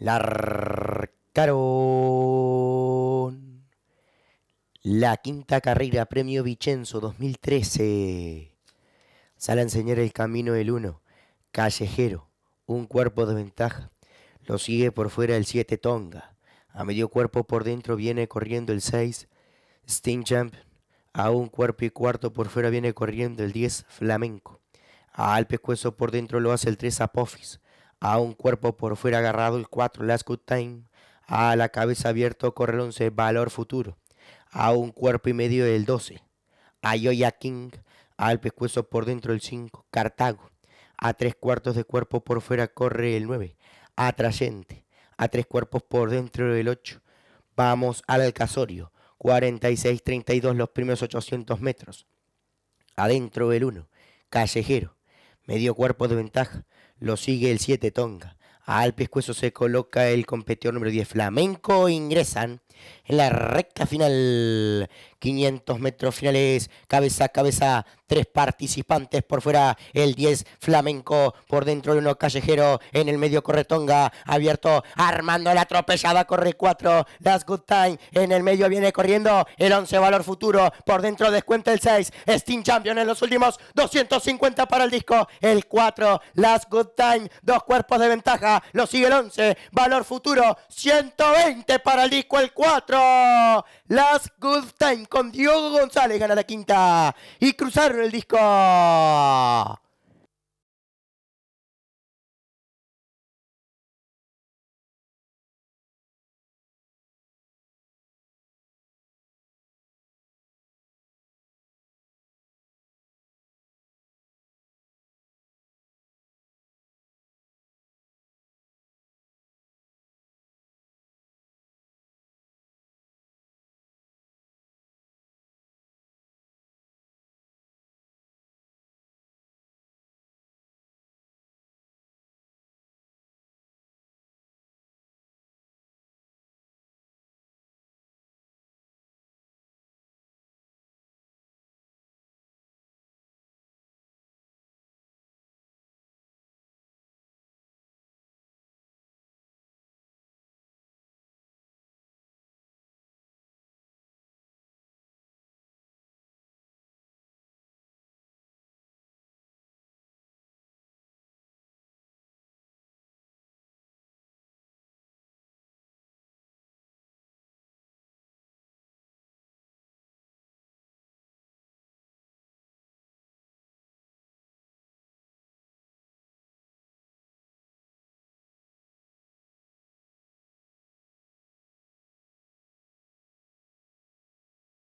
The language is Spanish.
La La quinta carrera Premio Vicenzo 2013. Sale a enseñar el camino el 1. Callejero. Un cuerpo de ventaja. Lo sigue por fuera el 7 Tonga. A medio cuerpo por dentro viene corriendo el 6 Steam Jump. A un cuerpo y cuarto por fuera viene corriendo el 10 Flamenco. A Al pescuezo por dentro lo hace el 3 Apophis a un cuerpo por fuera agarrado el 4, last good time, a la cabeza abierto corre el 11, valor futuro, a un cuerpo y medio el 12, a Yoya King, al pescuezo por dentro el 5, Cartago, a tres cuartos de cuerpo por fuera corre el 9, atrayente, a tres cuerpos por dentro el 8, vamos al alcazorio, 46-32 los primeros 800 metros, adentro el 1, callejero, medio cuerpo de ventaja, lo sigue el 7 Tonga. Al pescuezo se coloca el competidor número 10 Flamenco. Ingresan en la recta final 500 metros finales, cabeza a cabeza, tres participantes por fuera, el 10 flamenco por dentro de uno callejero, en el medio corre tonga, abierto, armando la atropellada, corre 4, las good time, en el medio viene corriendo, el 11 valor futuro, por dentro descuenta el 6, Steam Champion en los últimos 250 para el disco, el 4, las good time, dos cuerpos de ventaja, lo sigue el 11, valor futuro, 120 para el disco, el 4, las good time con Diogo González. Gana la quinta y cruzaron el disco.